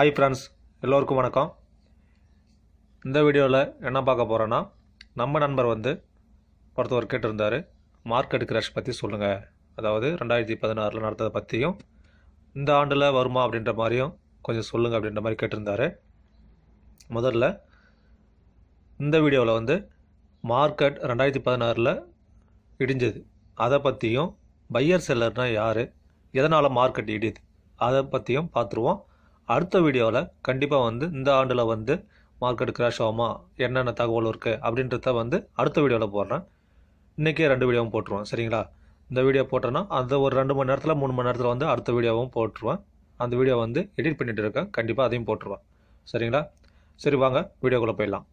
hi friends எல்லோருக்கும் வணக்கம் இந்த வீடியோவில் என்ன பார்க்க போகிறோன்னா நம்ம நண்பர் வந்து ஒருத்தவர் கேட்டிருந்தார் மார்க்கெட் கிரஷ் பற்றி சொல்லுங்கள் அதாவது ரெண்டாயிரத்தி பதினாறில் நடந்ததை பற்றியும் இந்த ஆண்டில் வருமா அப்படின்ற மாதிரியும் கொஞ்சம் சொல்லுங்கள் அப்படின்ற மாதிரி கேட்டிருந்தார் முதல்ல இந்த வீடியோவில் வந்து மார்க்கெட் ரெண்டாயிரத்தி பதினாறில் இடிஞ்சது அதை பற்றியும் பையர் செல்லர்னால் யார் எதனால் மார்க்கெட் இடியுது அதை பற்றியும் பார்த்துருவோம் அடுத்த வீடியோவில் கண்டிப்பாக வந்து இந்த ஆண்டில் வந்து மார்க்கெட் கிராஷ் ஆகுமா என்னென்ன தகவல் இருக்குது அப்படின்றத வந்து அடுத்த வீடியோவில் போடுறேன் இன்றைக்கே ரெண்டு வீடியோவும் போட்டுருவோம் சரிங்களா இந்த வீடியோ போட்டேன்னா அந்த ஒரு ரெண்டு மணி நேரத்தில் மூணு மணி நேரத்தில் வந்து அடுத்த வீடியோவும் போட்டுருவேன் அந்த வீடியோ வந்து எடிட் பண்ணிகிட்டு இருக்கேன் கண்டிப்பாக அதையும் போட்டுருவேன் சரிங்களா சரி வாங்க வீடியோக்குள்ளே போயிடலாம்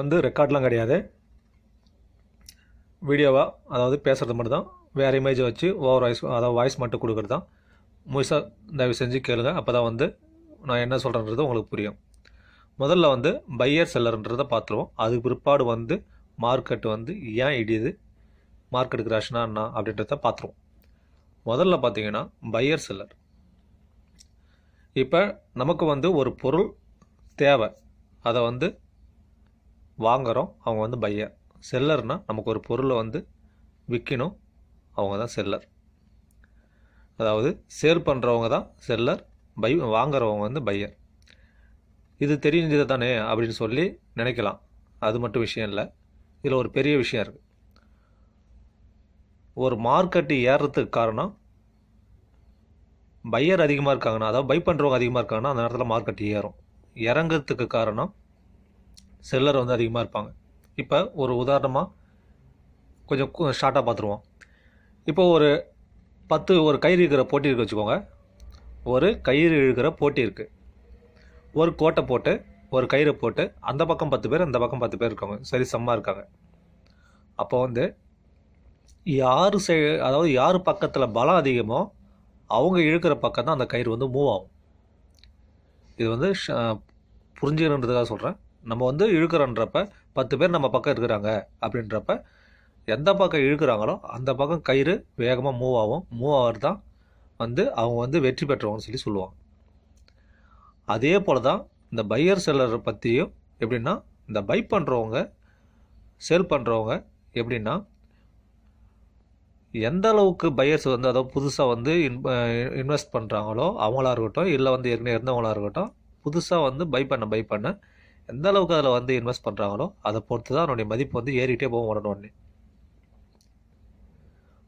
வந்து ரெக்கார்ட்லாம் கிடையாது வீடியோவாக அதாவது பேசுகிறது மட்டும் தான் வேறு இமேஜை வச்சு ஓவர் வாய்ஸ் அதாவது வாய்ஸ் மட்டும் கொடுக்குறது தான் முழுசாக தயவு செஞ்சு கேளுங்க அப்போ தான் வந்து நான் என்ன சொல்கிறேன்றது உங்களுக்கு புரியும் முதல்ல வந்து பையர் செல்லர்ன்றதை பார்த்துருவோம் அதுக்கு பிற்பாடு வந்து மார்க்கெட்டு வந்து ஏன் இடியுது மார்க்கெட் கிராஷ்னா என்ன அப்படின்றத பார்த்துருவோம் முதல்ல பார்த்தீங்கன்னா பையர் செல்லர் இப்போ நமக்கு வந்து ஒரு பொருள் தேவை அதை வந்து வாங்குகிறோம் அவங்க வந்து பையர் செல்லர்னால் நமக்கு ஒரு பொருளை வந்து விற்கணும் அவங்க தான் செல்லர் அதாவது சேல் பண்ணுறவங்க தான் செல்லர் பை வாங்குறவங்க வந்து பையர் இது தெரிஞ்சது தானே அப்படின்னு சொல்லி நினைக்கலாம் அது மட்டும் விஷயம் இல்லை இதில் ஒரு பெரிய விஷயம் இருக்குது ஒரு மார்க்கெட்டு ஏறுறதுக்கு காரணம் பையர் அதிகமாக இருக்காங்கன்னா அதாவது பை பண்ணுறவங்க அதிகமாக இருக்காங்கன்னா அந்த நேரத்தில் மார்க்கெட் ஏறும் இறங்கிறதுக்கு காரணம் செல்லர் வந்து அதிகமாக இருப்பாங்க இப்போ ஒரு உதாரணமாக கொஞ்சம் ஷார்ட்டாக பார்த்துருவோம் இப்போ ஒரு பத்து ஒரு கயிறு இருக்கிற போட்டி இருக்கு வச்சுக்கோங்க ஒரு கயிறு இழுக்கிற போட்டி இருக்குது ஒரு கோட்டை போட்டு ஒரு கயிறை போட்டு அந்த பக்கம் பத்து பேர் அந்த பக்கம் பத்து பேர் இருக்காங்க சரி செம்மாக இருக்காங்க அப்போ வந்து யார் செய் அதாவது யார் பக்கத்தில் பலம் அதிகமோ அவங்க இழுக்கிற பக்கம் தான் அந்த கயிறு வந்து மூவ் ஆகும் இது வந்து புரிஞ்சுக்கணுன்றதுக்காக சொல்கிறேன் நம்ம வந்து இழுக்கிறோன்றப்ப பத்து பேர் நம்ம பக்கம் இருக்கிறாங்க அப்படின்றப்ப எந்த பக்கம் இழுக்கிறாங்களோ அந்த பக்கம் கயிறு வேகமாக மூவ் ஆகும் மூவ் ஆகிறது தான் வந்து அவங்க வந்து வெற்றி பெற்றவங்கன்னு சொல்லி சொல்லுவாங்க அதே போல் தான் இந்த பையர் செல்லரை பற்றியும் எப்படின்னா இந்த பை பண்ணுறவங்க சேல் பண்ணுறவங்க எப்படின்னா எந்த அளவுக்கு பையர்ஸ் வந்து அதாவது புதுசாக வந்து இன்வெஸ்ட் பண்ணுறாங்களோ அவங்களா இருக்கட்டும் இல்லை வந்து ஏற்கனவே இருந்தவங்களாக இருக்கட்டும் புதுசாக வந்து பை பண்ண பை பண்ண எந்த அளவுக்கு அதில் வந்து இன்வெஸ்ட் பண்ணுறாங்களோ அதை பொறுத்து தான் அதனுடைய மதிப்பு வந்து ஏறிட்டே போகும் உடனே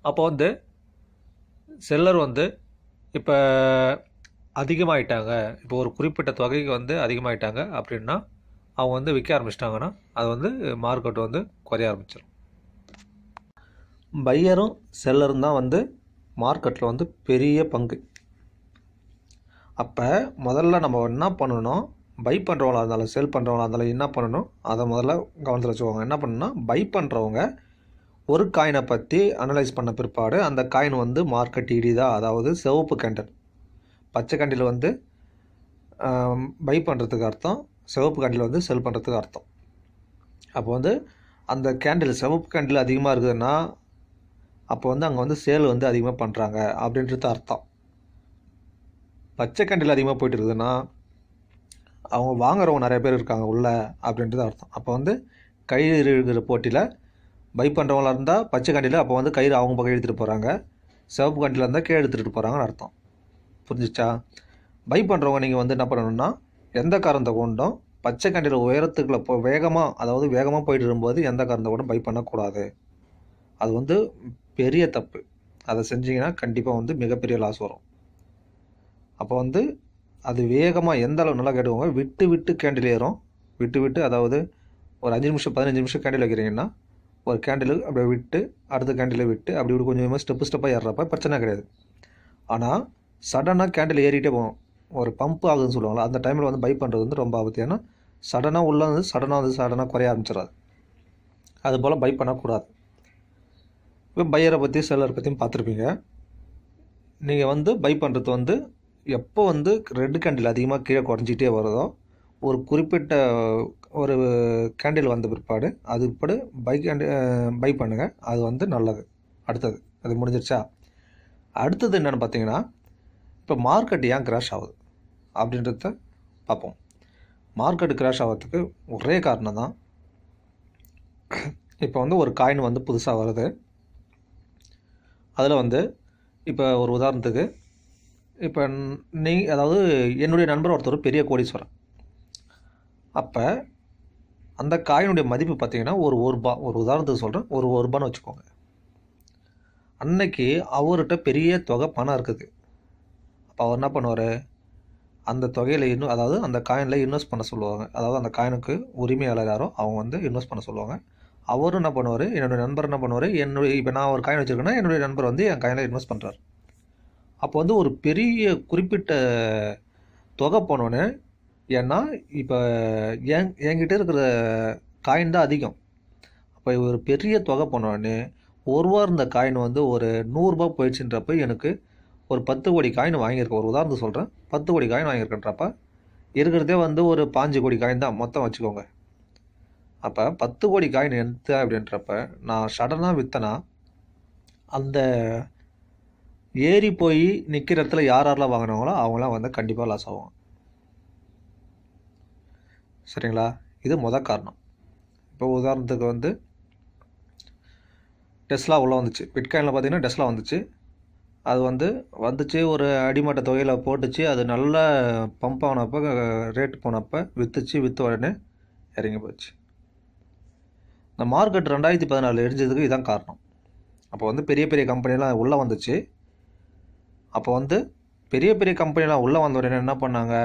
அப்போ வந்து செல்லர் வந்து இப்போ அதிகமாகிட்டாங்க இப்போ ஒரு குறிப்பிட்ட தொகைக்கு வந்து அதிகமாகிட்டாங்க அப்படின்னா அவங்க வந்து விற்க ஆரம்பிச்சிட்டாங்கன்னா அது வந்து மார்க்கெட் வந்து குறைய ஆரம்பிச்சிடும் பையரும் செல்லரும் தான் வந்து மார்க்கெட்டில் வந்து பெரிய பங்கு அப்போ முதல்ல நம்ம என்ன பண்ணணும் பை பண்ணுறவங்களா இருந்தாலும் செல் பண்ணுறவங்களா இருந்தாலும் என்ன பண்ணணும் அதை முதல்ல கவனத்தில் வச்சுக்கோங்க என்ன பண்ணணும்னா பை பண்ணுறவங்க ஒரு காயினை பற்றி அனலைஸ் பண்ண பிற்பாடு அந்த காயின் வந்து மார்க்கெட் இடிதா அதாவது சிவப்பு கேண்டல் பச்சை கண்டில் வந்து பை பண்ணுறதுக்கு அர்த்தம் சிவப்பு கேண்டில் வந்து செல் பண்ணுறதுக்கு அர்த்தம் அப்போ வந்து அந்த கேண்டில் சிவப்பு கேண்டில் அதிகமாக இருக்குதுன்னா அப்போ வந்து அங்கே வந்து சேல் வந்து அதிகமாக பண்ணுறாங்க அப்படின்றது அர்த்தம் பச்சை கேண்டில் அதிகமாக போயிட்டு இருக்குதுன்னா அவங்க வாங்குறவங்க நிறைய பேர் இருக்காங்க உள்ளே அப்படின்றது அர்த்தம் அப்போ வந்து கயிறு இருக்கிற போட்டியில் பை பண்ணுறவங்களா இருந்தால் பச்சை கண்டியில் அப்போ வந்து கயிறு அவங்க பக்கம் எடுத்துகிட்டு போகிறாங்க சிவப்பு கண்டியில் இருந்தால் கீழே எடுத்துகிட்டு போகிறாங்கன்னு அர்த்தம் புரிஞ்சிச்சா பை பண்ணுறவங்க நீங்கள் வந்து என்ன பண்ணணும்னா எந்த காரணத்தை கொண்டும் பச்சை கண்டியில் உயரத்துக்குள்ள போ வேகமாக அதாவது வேகமாக போயிட்டு இருக்கும்போது எந்த காரணத்தை கூட பை பண்ணக்கூடாது அது வந்து பெரிய தப்பு அதை செஞ்சிங்கன்னா கண்டிப்பாக வந்து மிகப்பெரிய லாஸ் வரும் அப்போ வந்து அது வேகமாக எந்த அளவு நல்லா கேட்டுக்கோங்க விட்டு விட்டு கேண்டில் ஏறும் விட்டு விட்டு அதாவது ஒரு அஞ்சு நிமிஷம் பதினஞ்சு நிமிஷம் கேண்டில் வைக்கிறீங்கன்னா ஒரு கேண்டில் அப்படியே விட்டு அடுத்த கேண்டில் விட்டு அப்படி இப்படி கொஞ்சம் கொஞ்சமாக ஸ்டெப்பு ஸ்டெப்பாக ஏறுறப்ப பிரச்சனை கிடையாது ஆனால் சடனாக கேண்டில் ஏறிட்டே போகும் ஒரு பம்ப் ஆகுதுன்னு சொல்லுவாங்களா அந்த டைமில் வந்து பை பண்ணுறது வந்து ரொம்ப ஆபத்து ஏன்னா சடனாக உள்ளே வந்து சடனாக வந்து சடனாக குறைய ஆரம்பிச்சிடாது அதுபோல் பை பண்ணக்கூடாது இப்போ பையரை பற்றி செல்லரை பற்றியும் பார்த்துருப்பீங்க நீங்கள் வந்து பை பண்ணுறது வந்து எப்போ வந்து ரெட் கேண்டில் அதிகமாக கீழே குறைஞ்சிட்டே வருதோ ஒரு குறிப்பிட்ட ஒரு கேண்டில் வந்த பிற்பாடு அது பிற்பாடு பை கேண்டில் பை பண்ணுங்கள் அது வந்து நல்லது அடுத்தது அது முடிஞ்சிருச்சா அடுத்தது என்னென்னு பார்த்தீங்கன்னா இப்போ மார்க்கெட் ஏன் கிராஷ் ஆகுது அப்படின்றத பார்ப்போம் மார்க்கெட் க்ராஷ் ஆகிறதுக்கு ஒரே காரணம் தான் இப்போ வந்து ஒரு காயின் வந்து புதுசாக வருது அதில் வந்து இப்போ ஒரு உதாரணத்துக்கு இப்போ நீ அதாவது என்னுடைய நண்பர் ஒருத்தர் பெரிய கோடீஸ்வரன் அப்போ அந்த காயினுடைய மதிப்பு பார்த்திங்கன்னா ஒரு ஒரு ரூபா ஒரு உதாரணத்துக்கு சொல்கிறேன் ஒரு ஒரு ரூபான்னு வச்சுக்கோங்க அன்னைக்கு அவர்கிட்ட பெரிய தொகை பணம் இருக்குது அப்போ அவர் என்ன பண்ணுவார் அந்த தொகையில் இன்னும் அதாவது அந்த காயினில் இன்வெஸ்ட் பண்ண சொல்லுவாங்க அதாவது அந்த காயினுக்கு உரிமையாளர் யாரோ அவங்க வந்து இன்வெஸ்ட் பண்ண சொல்லுவாங்க அவரும் என்ன பண்ணுவார் என்னுடைய நண்பர் என்ன பண்ணுவார் என்னுடைய இப்போ நான் ஒரு காயின் வச்சுருக்கேன்னா என்னுடைய நண்பர் வந்து என் காயினில் இன்வெஸ்ட் பண்ணுறாரு அப்போ வந்து ஒரு பெரிய குறிப்பிட்ட தொகை போனோன்னு ஏன்னா இப்போ என் என்கிட்ட இருக்கிற காயின் தான் அதிகம் அப்போ ஒரு பெரிய தொகை போனோன்னு ஒரு ரூபா இருந்த காயின் வந்து ஒரு நூறுரூபா போயிடுச்சுன்றப்ப எனக்கு ஒரு பத்து கோடி காயின் வாங்கியிருக்கேன் ஒரு உதாரணத்துக்கு சொல்கிறேன் பத்து கோடி காயின் வாங்கியிருக்கேன்றப்ப இருக்கிறதே வந்து ஒரு பாஞ்சு கோடி காயின் தான் மொத்தம் வச்சுக்கோங்க அப்போ பத்து கோடி காயின் எடுத்து அப்படின்றப்ப நான் சடனாக விற்றனா அந்த ஏறி போய் நிற்கிற இடத்துல யார் யாரெல்லாம் வாங்கினாங்களோ அவங்களாம் வந்து கண்டிப்பாக லாஸ் ஆகும் சரிங்களா இது மொதல் காரணம் இப்போ உதாரணத்துக்கு வந்து டெஸ்லா உள்ளே வந்துச்சு பிட்காயினில் பார்த்தீங்கன்னா டெஸ்லா வந்துச்சு அது வந்து வந்துச்சு ஒரு அடிமட்ட தொகையில் போட்டுச்சு அது நல்லா பம்ப் ஆனப்போ ரேட் போனப்போ விற்றுச்சு விற்ற உடனே இறங்கி போச்சு இந்த மார்க்கெட் ரெண்டாயிரத்தி பதினாலு எரிஞ்சதுக்கு இதுதான் காரணம் அப்போ வந்து பெரிய பெரிய கம்பெனிலாம் உள்ளே வந்துச்சு அப்போ வந்து பெரிய பெரிய கம்பெனிலாம் உள்ளே உடனே என்ன பண்ணாங்க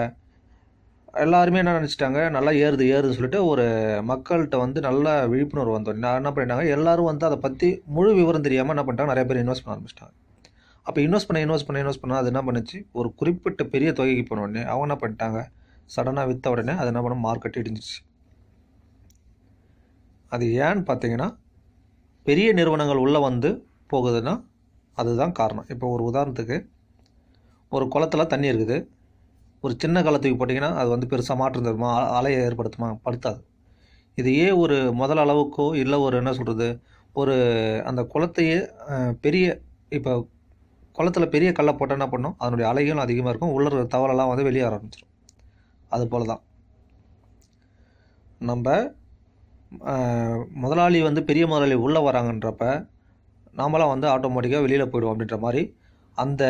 எல்லாருமே என்ன நினச்சிட்டாங்க நல்லா ஏறுது ஏறுதுன்னு சொல்லிட்டு ஒரு மக்கள்கிட்ட வந்து நல்ல விழிப்புணர்வு வந்தோடனே நான் என்ன பண்ணிட்டாங்க எல்லோரும் வந்து அதை பற்றி முழு விவரம் தெரியாமல் என்ன பண்ணிட்டாங்க நிறைய பேர் இன்வெஸ்ட் பண்ண ஆரம்பிச்சிட்டாங்க அப்போ இன்வெஸ்ட் பண்ண இன்வெஸ்ட் பண்ண இன்வெஸ்ட் பண்ண அது என்ன பண்ணுச்சு ஒரு குறிப்பிட்ட பெரிய தொகைக்கு போன உடனே அவங்க என்ன பண்ணிட்டாங்க சடனாக விற்ற உடனே அது என்ன பண்ண மார்க்கெட் இடிஞ்சிச்சு அது ஏன்னு பார்த்தீங்கன்னா பெரிய நிறுவனங்கள் உள்ளே வந்து போகுதுன்னா அதுதான் காரணம் இப்போ ஒரு உதாரணத்துக்கு ஒரு குளத்தில் தண்ணி இருக்குது ஒரு சின்ன காலத்துக்கு போட்டிங்கன்னா அது வந்து பெருசாக மாற்றம் தருமா அலையை ஏற்படுத்துமா படுத்தாது இதையே ஒரு முதல் அளவுக்கோ இல்லை ஒரு என்ன சொல்கிறது ஒரு அந்த குளத்தையே பெரிய இப்போ குளத்தில் பெரிய கல்லை போட்டால் என்ன பண்ணும் அதனுடைய அலைகளும் அதிகமாக இருக்கும் உள்ள தவறெல்லாம் வந்து வெளியே ஆரம்பிச்சிடும் அது போல் தான் நம்ம முதலாளி வந்து பெரிய முதலாளி உள்ளே வராங்கன்றப்ப நாமளாம் வந்து ஆட்டோமேட்டிக்காக வெளியில் போயிடுவோம் அப்படின்ற மாதிரி அந்த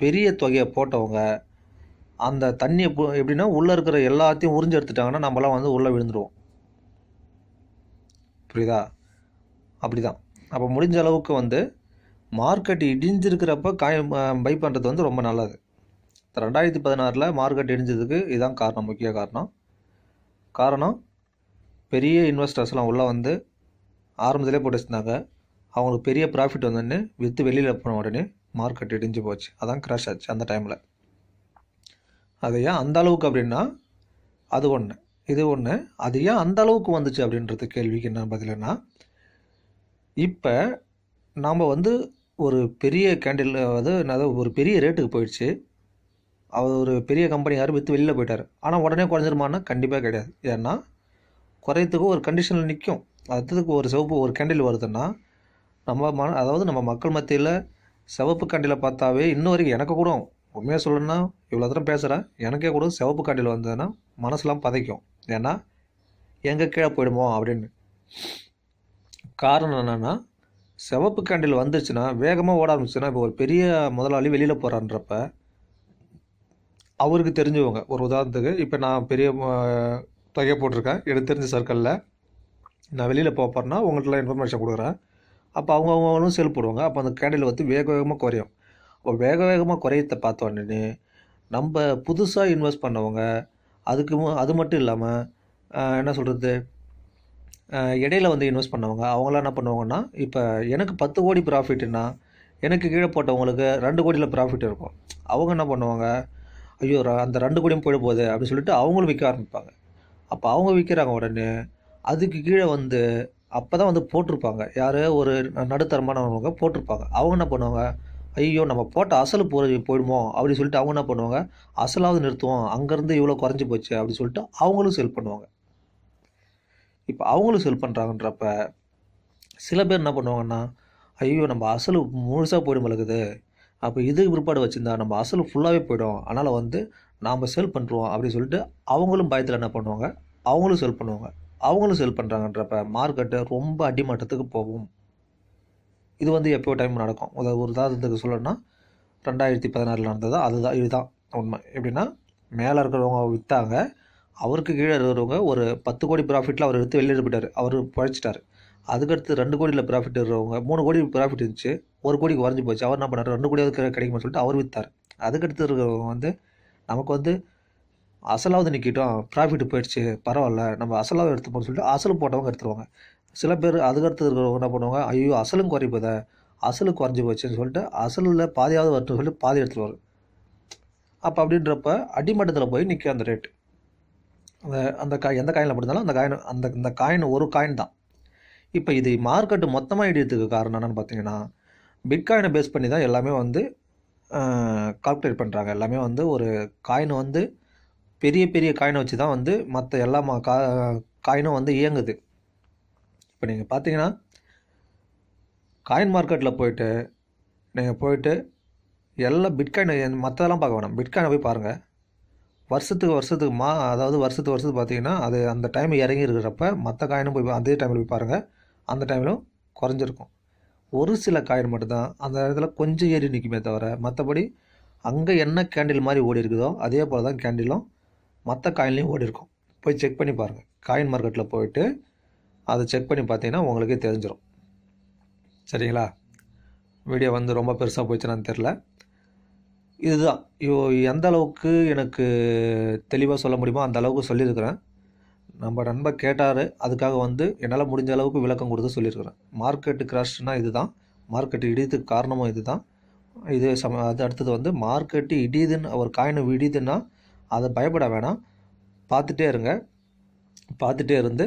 பெரிய தொகையை போட்டவங்க அந்த தண்ணியை எப்படின்னா உள்ளே இருக்கிற எல்லாத்தையும் உறிஞ்சு எடுத்துட்டாங்கன்னா நம்மளாம் வந்து உள்ளே விழுந்துருவோம் புரியுதா அப்படிதான் அப்போ முடிஞ்ச அளவுக்கு வந்து மார்க்கெட் இடிஞ்சிருக்கிறப்ப காய பை பண்ணுறது வந்து ரொம்ப நல்லது ரெண்டாயிரத்தி பதினாறில் மார்க்கெட் இடிஞ்சதுக்கு இதுதான் காரணம் முக்கிய காரணம் காரணம் பெரிய இன்வெஸ்டர்ஸ்லாம் உள்ளே வந்து ஆரம்பத்திலே போட்டு வச்சுருந்தாங்க அவங்களுக்கு பெரிய ப்ராஃபிட் வந்தோடனே விற்று வெளியில் போன உடனே மார்க்கெட் இடிஞ்சு போச்சு அதான் க்ராஷ் ஆச்சு அந்த டைமில் அது ஏன் அந்த அளவுக்கு அப்படின்னா அது ஒன்று இது ஒன்று அது ஏன் அந்த அளவுக்கு வந்துச்சு அப்படின்றது கேள்விக்கு என்ன பதிலுன்னா இப்போ நாம் வந்து ஒரு பெரிய கேண்டில் அதாவது என்னது ஒரு பெரிய ரேட்டுக்கு போயிடுச்சு அவர் ஒரு பெரிய கம்பெனி யாரும் விற்று வெளியில் போயிட்டார் ஆனால் உடனே குறைஞ்சிருமானா கண்டிப்பாக கிடையாது ஏன்னா குறையத்துக்கு ஒரு கண்டிஷனில் நிற்கும் அதுக்கு ஒரு சிவப்பு ஒரு கேண்டில் வருதுன்னா நம்ம ம அதாவது நம்ம மக்கள் மத்தியில் சிவப்பு கண்டியில் பார்த்தாவே இன்ன வரைக்கும் எனக்கு கூட உண்மையாக சொல்லணும்னா இவ்வளோ தூரம் பேசுகிறேன் எனக்கே கூட சிவப்பு கண்டியில் வந்ததுன்னா மனசுலாம் பதைக்கும் ஏன்னா எங்கே கீழே போயிடுமோ அப்படின்னு காரணம் என்னென்னா சிவப்பு கண்டில் வந்துருச்சுன்னா வேகமாக ஓட ஆரம்பிச்சுன்னா இப்போ ஒரு பெரிய முதலாளி வெளியில் போகிறான்றப்ப அவருக்கு தெரிஞ்சவங்க ஒரு உதாரணத்துக்கு இப்போ நான் பெரிய தொகையை போட்டிருக்கேன் எனக்கு தெரிஞ்ச சர்க்கிளில் நான் வெளியில் போகிறேன்னா உங்கள்கிட்டலாம் இன்ஃபர்மேஷன் கொடுக்குறேன் அப்போ அவங்க அவங்களும் செல் போடுவாங்க அப்போ அந்த கேண்டில் வந்து வேக வேகமாக குறையும் அப்போ வேக வேகமாக பார்த்த பார்த்தோன்னு நம்ம புதுசாக இன்வெஸ்ட் பண்ணவங்க அதுக்கு அது மட்டும் இல்லாமல் என்ன சொல்கிறது இடையில வந்து இன்வெஸ்ட் பண்ணவங்க அவங்களாம் என்ன பண்ணுவாங்கன்னா இப்போ எனக்கு பத்து கோடி ப்ராஃபிட்னா எனக்கு கீழே போட்டவங்களுக்கு ரெண்டு கோடியில் ப்ராஃபிட் இருக்கும் அவங்க என்ன பண்ணுவாங்க ஐயோ அந்த ரெண்டு கோடியும் போயிட போகுது அப்படின்னு சொல்லிட்டு அவங்களும் விற்க ஆரம்பிப்பாங்க அப்போ அவங்க விற்கிறாங்க உடனே அதுக்கு கீழே வந்து அப்போ தான் வந்து போட்டிருப்பாங்க யார் ஒரு நடுத்தரமானவங்க போட்டிருப்பாங்க அவங்க என்ன பண்ணுவாங்க ஐயோ நம்ம போட்ட அசல் போகிறது போயிடுமோ அப்படின்னு சொல்லிட்டு அவங்க என்ன பண்ணுவாங்க அசலாவது நிறுத்துவோம் அங்கேருந்து இவ்வளோ குறைஞ்சி போச்சு அப்படின்னு சொல்லிட்டு அவங்களும் செல் பண்ணுவாங்க இப்போ அவங்களும் செல் பண்ணுறாங்கன்றப்ப சில பேர் என்ன பண்ணுவாங்கன்னா ஐயோ நம்ம அசல் முழுசாக போயிடும் இருக்குது அப்போ இது பிற்பாடு வச்சுருந்தா நம்ம அசல் ஃபுல்லாகவே போயிடும் அதனால் வந்து நாம் செல் பண்ணுறோம் அப்படின்னு சொல்லிட்டு அவங்களும் பயத்தில் என்ன பண்ணுவாங்க அவங்களும் செல் பண்ணுவாங்க அவங்களும் செல் பண்ணுறாங்கன்றப்ப மார்க்கெட்டு ரொம்ப அடிமட்டத்துக்கு போகும் இது வந்து எப்போ டைம் நடக்கும் அதாவது ஒரு உதாரணத்துக்கு சொல்லணும்னா ரெண்டாயிரத்தி பதினாறில் நடந்ததா அதுதான் இதுதான் உண்மை எப்படின்னா மேலே இருக்கிறவங்க விற்றாங்க அவருக்கு கீழே இருக்கிறவங்க ஒரு பத்து கோடி ப்ராஃபிட்டில் அவர் எடுத்து வெளியில் போயிட்டார் அவர் பழைச்சிட்டார் அதுக்கடுத்து ரெண்டு கோடியில் ப்ராஃபிட் இருக்கிறவங்க மூணு கோடி ப்ராஃபிட் இருந்துச்சு ஒரு கோடிக்கு குறைஞ்சி போச்சு அவர் என்ன பண்ணார் ரெண்டு கோடியாவது கிடைக்குமா சொல்லிட்டு அவர் விற்றார் அதுக்கடுத்து இருக்கிறவங்க வந்து நமக்கு வந்து அசலாவது நிற்கிட்டோம் ப்ராஃபிட் போயிடுச்சு பரவாயில்ல நம்ம அசலாவது எடுத்துப்போம் சொல்லிட்டு அசலும் போட்டவங்க எடுத்துருவாங்க சில பேர் அதுக்கடுத்து இருக்கிறவங்க என்ன பண்ணுவாங்க ஐயோ அசலும் குறைப்பத அசலு குறைஞ்சி போச்சுன்னு சொல்லிட்டு அசலில் பாதியாவது வரட்டும் சொல்லிட்டு பாதி எடுத்துருவார் அப்போ அப்படின்றப்ப அடிமட்டத்தில் போய் நிற்கும் அந்த ரேட் அந்த அந்த காய் எந்த காயினில் போட்டிருந்தாலும் அந்த காயின் அந்த அந்த காயின் ஒரு காயின் தான் இப்போ இது மார்க்கெட்டு மொத்தமாக இடியத்துக்கு காரணம் என்னென்னு பார்த்தீங்கன்னா பிட்காயினை பேஸ் பண்ணி தான் எல்லாமே வந்து கால்குலேட் பண்ணுறாங்க எல்லாமே வந்து ஒரு காயின் வந்து பெரிய பெரிய காயினை வச்சு தான் வந்து மற்ற எல்லா கா காயினும் வந்து இயங்குது இப்போ நீங்கள் பார்த்தீங்கன்னா காயின் மார்க்கெட்டில் போயிட்டு நீங்கள் போயிட்டு எல்லா பிட்காயின் மற்றதெல்லாம் பார்க்க வேணாம் பிட்காயினை போய் பாருங்கள் வருஷத்துக்கு வருஷத்துக்கு மா அதாவது வருஷத்துக்கு வருஷத்துக்கு பார்த்தீங்கன்னா அது அந்த டைம் இறங்கி இருக்கிறப்ப மற்ற காயினும் போய் அதே டைமில் போய் பாருங்கள் அந்த டைமிலும் குறைஞ்சிருக்கும் ஒரு சில காயின் மட்டும்தான் அந்த இடத்துல கொஞ்சம் ஏறி நிற்குமே தவிர மற்றபடி அங்கே என்ன கேண்டில் மாதிரி ஓடி இருக்குதோ அதே போல் தான் கேண்டிலும் மற்ற காயின்லேயும் ஓடி இருக்கும் போய் செக் பண்ணி பாருங்கள் காயின் மார்க்கெட்டில் போயிட்டு அதை செக் பண்ணி பார்த்தீங்கன்னா உங்களுக்கே தெரிஞ்சிடும் சரிங்களா வீடியோ வந்து ரொம்ப பெருசாக போயிடுச்சுனான்னு தெரில இதுதான் எந்த அளவுக்கு எனக்கு தெளிவாக சொல்ல முடியுமோ அந்த அளவுக்கு சொல்லியிருக்கிறேன் நம்ம நண்பர் கேட்டார் அதுக்காக வந்து என்னால் முடிஞ்ச அளவுக்கு விளக்கம் கொடுத்து சொல்லியிருக்கிறேன் மார்க்கெட்டு கிராஷ்னா இது தான் மார்க்கெட்டு இடியதுக்கு காரணமும் இது தான் இது சம அது அடுத்தது வந்து மார்க்கெட்டு இடியுதுன்னு அவர் காயினை இடியுதுன்னா அதை பயப்பட வேணாம் பார்த்துட்டே இருங்க பார்த்துட்டே இருந்து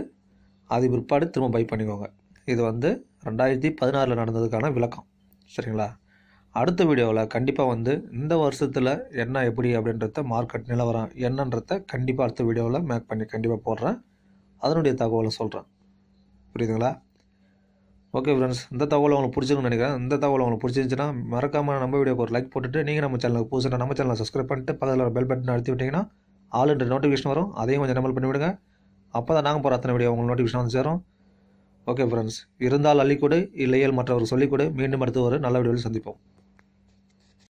அது பிற்பாடு திரும்ப பை பண்ணிக்கோங்க இது வந்து ரெண்டாயிரத்தி பதினாறில் நடந்ததுக்கான விளக்கம் சரிங்களா அடுத்த வீடியோவில் கண்டிப்பாக வந்து இந்த வருஷத்தில் என்ன எப்படி அப்படின்றத மார்க்கெட் நிலவரம் என்னன்றத கண்டிப்பாக அடுத்த வீடியோவில் மேக் பண்ணி கண்டிப்பாக போடுறேன் அதனுடைய தகவலை சொல்கிறேன் புரியுதுங்களா ஓகே ஃப்ரெண்ட்ஸ் இந்த தகவல் உங்களுக்கு பிடிச்சிருக்குன்னு நினைக்கிறேன் இந்த தகவல் உங்களுக்கு பிடிச்சிருந்துச்சுன்னா மறக்காமல் நம்ம வீடியோக்கு ஒரு லைக் போட்டுட்டு நீங்கள் நம்ம சேனலுக்கு புதுசாக நம்ம சேனலை சப்ஸ்கிரைப் பண்ணிட்டு பக்கத்தில் ஒரு பெல் பட்டன் அழுத்தி விட்டிங்கன்னா ஆல் என்ற நோட்டிஃபிகேஷன் வரும் அதையும் கொஞ்சம் நம்மள் பண்ணிவிடுங்க அப்போ தான் நாங்கள் போகிற அத்தனை வீடியோ உங்களுக்கு நோட்டிஃபிகேஷன் வந்து சேரும் ஓகே ஃப்ரெண்ட்ஸ் இருந்தால் அள்ளிக்கூடு இல்லையல் மற்றவர் சொல்லிக்கூடு மீண்டும் அடுத்து ஒரு நல்ல வீடியோவில் சந்திப்போம்